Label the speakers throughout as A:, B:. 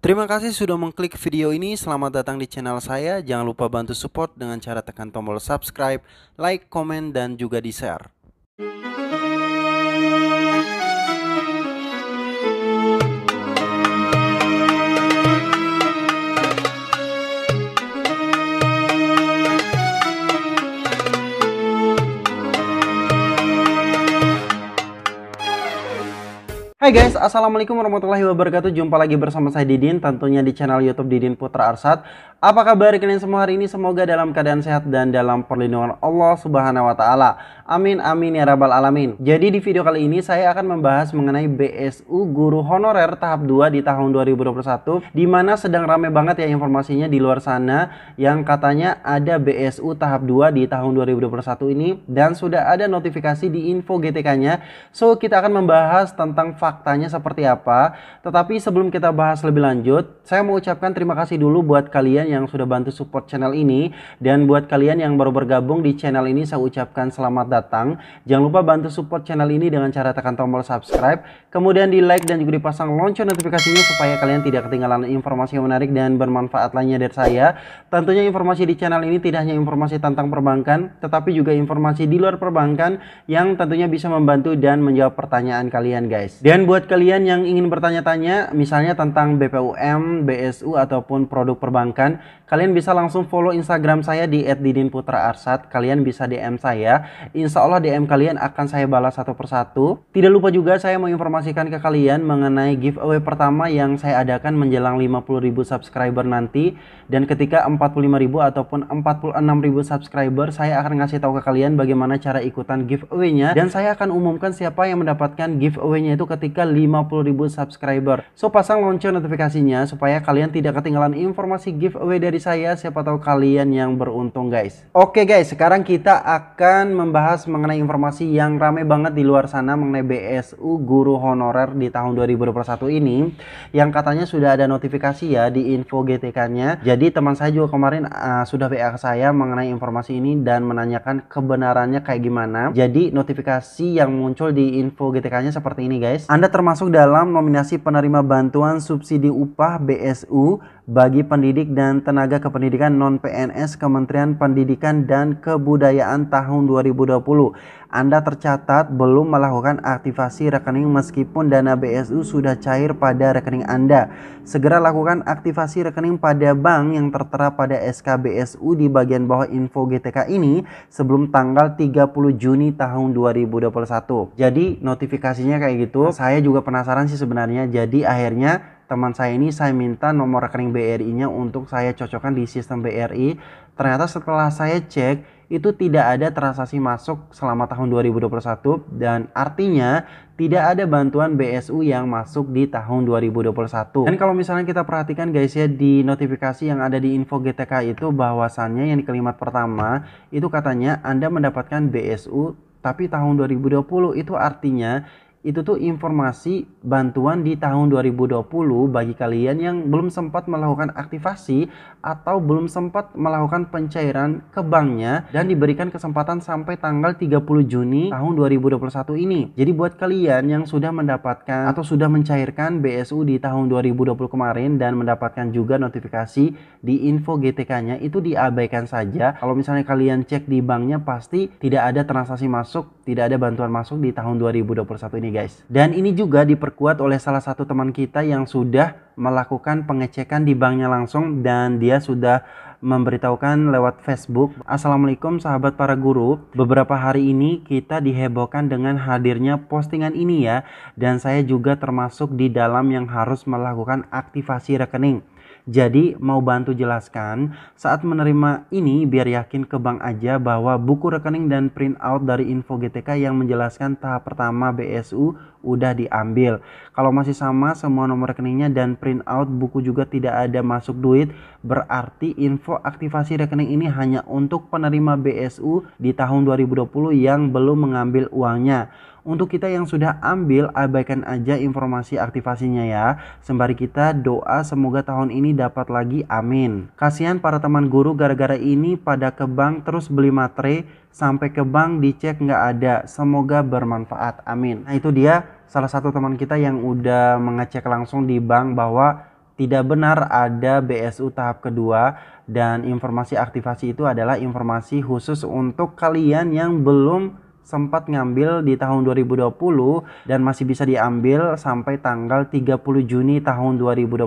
A: Terima kasih sudah mengklik video ini, selamat datang di channel saya. Jangan lupa bantu support dengan cara tekan tombol subscribe, like, komen, dan juga di-share. Hai guys, Assalamualaikum warahmatullahi wabarakatuh Jumpa lagi bersama saya Didin Tentunya di channel Youtube Didin Putra Arsat Apa kabar kalian semua hari ini? Semoga dalam keadaan sehat dan dalam perlindungan Allah Subhanahu Wa Ta'ala Amin amin ya rabbal alamin. Jadi di video kali ini saya akan membahas mengenai BSU guru honorer tahap 2 di tahun 2021 di mana sedang rame banget ya informasinya di luar sana yang katanya ada BSU tahap 2 di tahun 2021 ini dan sudah ada notifikasi di info GTK-nya. So kita akan membahas tentang faktanya seperti apa. Tetapi sebelum kita bahas lebih lanjut, saya mau ucapkan terima kasih dulu buat kalian yang sudah bantu support channel ini dan buat kalian yang baru bergabung di channel ini saya ucapkan selamat datang datang. Jangan lupa bantu support channel ini dengan cara tekan tombol subscribe, kemudian di like dan juga dipasang lonceng notifikasinya supaya kalian tidak ketinggalan informasi yang menarik dan bermanfaat lainnya dari saya. Tentunya informasi di channel ini tidak hanya informasi tentang perbankan, tetapi juga informasi di luar perbankan yang tentunya bisa membantu dan menjawab pertanyaan kalian guys. Dan buat kalian yang ingin bertanya-tanya misalnya tentang BPUM, BSU ataupun produk perbankan, kalian bisa langsung follow Instagram saya di @didinputraarsat. Kalian bisa DM saya. Instagram Insya Allah DM kalian akan saya balas satu persatu. Tidak lupa juga saya menginformasikan ke kalian mengenai giveaway pertama yang saya adakan menjelang 50.000 subscriber nanti. Dan ketika 45.000 ataupun 46.000 subscriber, saya akan ngasih tahu ke kalian bagaimana cara ikutan giveaway-nya. Dan saya akan umumkan siapa yang mendapatkan giveaway-nya itu ketika 50.000 subscriber. So pasang lonceng notifikasinya supaya kalian tidak ketinggalan informasi giveaway dari saya. Siapa tahu kalian yang beruntung guys. Oke guys, sekarang kita akan membahas membahas mengenai informasi yang ramai banget di luar sana mengenai BSU guru honorer di tahun 2021 ini yang katanya sudah ada notifikasi ya di info GTK-nya. Jadi teman saya juga kemarin uh, sudah WA ke saya mengenai informasi ini dan menanyakan kebenarannya kayak gimana. Jadi notifikasi yang muncul di info GTK-nya seperti ini guys. Anda termasuk dalam nominasi penerima bantuan subsidi upah BSU bagi pendidik dan tenaga kependidikan non PNS Kementerian Pendidikan dan Kebudayaan tahun 2020. Anda tercatat belum melakukan aktivasi rekening meskipun dana BSU sudah cair pada rekening Anda. Segera lakukan aktivasi rekening pada bank yang tertera pada SKBSU di bagian bawah info GTK ini sebelum tanggal 30 Juni tahun 2021. Jadi notifikasinya kayak gitu. Saya juga penasaran sih sebenarnya. Jadi akhirnya teman saya ini saya minta nomor rekening BRI-nya untuk saya cocokkan di sistem BRI. Ternyata setelah saya cek itu tidak ada transaksi masuk selama tahun 2021 dan artinya tidak ada bantuan BSU yang masuk di tahun 2021. Dan kalau misalnya kita perhatikan guys ya di notifikasi yang ada di info GTK itu bahwasannya yang di kalimat pertama itu katanya Anda mendapatkan BSU tapi tahun 2020 itu artinya itu tuh informasi bantuan di tahun 2020 bagi kalian yang belum sempat melakukan aktivasi atau belum sempat melakukan pencairan ke banknya dan diberikan kesempatan sampai tanggal 30 Juni tahun 2021 ini. Jadi buat kalian yang sudah mendapatkan atau sudah mencairkan BSU di tahun 2020 kemarin dan mendapatkan juga notifikasi di info GTK-nya itu diabaikan saja. Kalau misalnya kalian cek di banknya pasti tidak ada transaksi masuk, tidak ada bantuan masuk di tahun 2021 ini nih guys. Dan ini juga diperkuat oleh salah satu teman kita yang sudah melakukan pengecekan di banknya langsung dan dia sudah memberitahukan lewat Facebook. Assalamualaikum sahabat para guru. Beberapa hari ini kita dihebohkan dengan hadirnya postingan ini ya. Dan saya juga termasuk di dalam yang harus melakukan aktivasi rekening. Jadi mau bantu jelaskan saat menerima ini biar yakin ke bank aja bahwa buku rekening dan printout dari info GTK yang menjelaskan tahap pertama BSU udah diambil. Kalau masih sama semua nomor rekeningnya dan printout buku juga tidak ada masuk duit berarti info aktivasi rekening ini hanya untuk penerima BSU di tahun 2020 yang belum mengambil uangnya. Untuk kita yang sudah ambil, abaikan aja informasi aktivasinya ya. Sembari kita doa semoga tahun ini dapat lagi, amin. Kasihan para teman guru gara-gara ini pada ke bank terus beli materi sampai ke bank dicek nggak ada. Semoga bermanfaat, amin. Nah itu dia salah satu teman kita yang udah mengecek langsung di bank bahwa tidak benar ada BSU tahap kedua dan informasi aktivasi itu adalah informasi khusus untuk kalian yang belum sempat ngambil di tahun 2020 dan masih bisa diambil sampai tanggal 30 Juni tahun 2021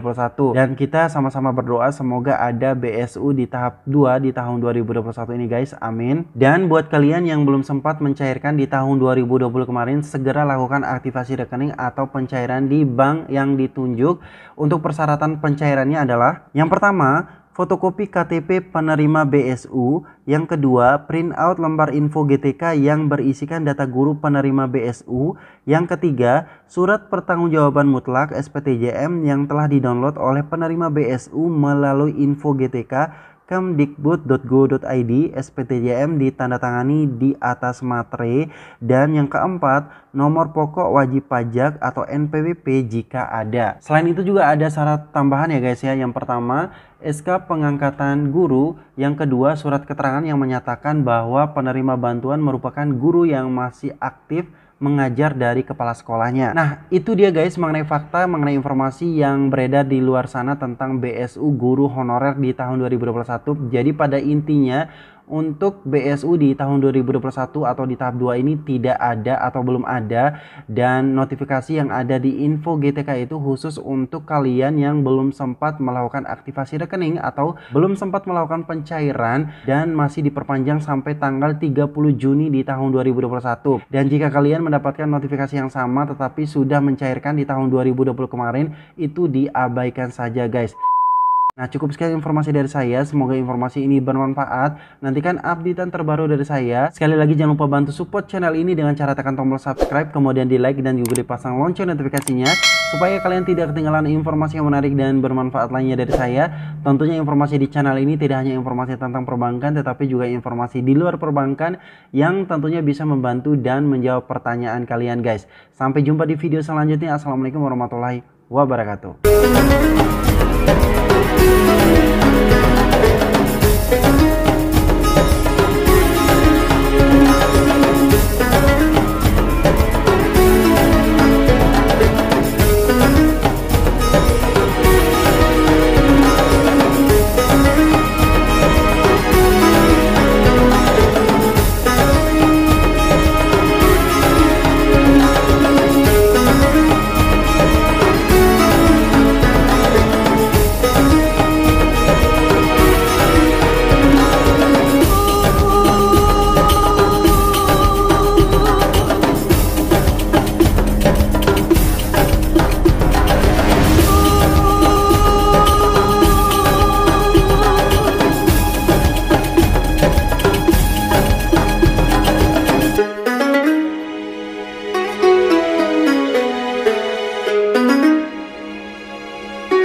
A: dan kita sama-sama berdoa semoga ada BSU di tahap 2 di tahun 2021 ini guys amin dan buat kalian yang belum sempat mencairkan di tahun 2020 kemarin segera lakukan aktivasi rekening atau pencairan di bank yang ditunjuk untuk persyaratan pencairannya adalah yang pertama fotokopi KTP penerima BSU, yang kedua print out lembar info GTK yang berisikan data guru penerima BSU, yang ketiga surat pertanggungjawaban mutlak SPTJM yang telah didownload oleh penerima BSU melalui info GTK kemdikbud.go.id SPTJM ditandatangani di atas materai dan yang keempat nomor pokok wajib pajak atau NPWP jika ada. Selain itu juga ada syarat tambahan ya guys ya. Yang pertama SK pengangkatan guru, yang kedua surat keterangan yang menyatakan bahwa penerima bantuan merupakan guru yang masih aktif mengajar dari kepala sekolahnya. Nah, itu dia guys mengenai fakta, mengenai informasi yang beredar di luar sana tentang BSU guru honorer di tahun 2021. Jadi pada intinya untuk BSU di tahun 2021 atau di tahap 2 ini tidak ada atau belum ada dan notifikasi yang ada di info GTK itu khusus untuk kalian yang belum sempat melakukan aktivasi rekening atau belum sempat melakukan pencairan dan masih diperpanjang sampai tanggal 30 Juni di tahun 2021 dan jika kalian mendapatkan notifikasi yang sama tetapi sudah mencairkan di tahun 2020 kemarin itu diabaikan saja guys Nah, cukup sekian informasi dari saya. Semoga informasi ini bermanfaat. Nantikan update terbaru dari saya. Sekali lagi jangan lupa bantu support channel ini dengan cara tekan tombol subscribe, kemudian di like dan juga dipasang lonceng notifikasinya supaya kalian tidak ketinggalan informasi yang menarik dan bermanfaat lainnya dari saya. Tentunya informasi di channel ini tidak hanya informasi tentang perbankan tetapi juga informasi di luar perbankan yang tentunya bisa membantu dan menjawab pertanyaan kalian guys. Sampai jumpa di video selanjutnya. Assalamualaikum warahmatullahi wabarakatuh. Thank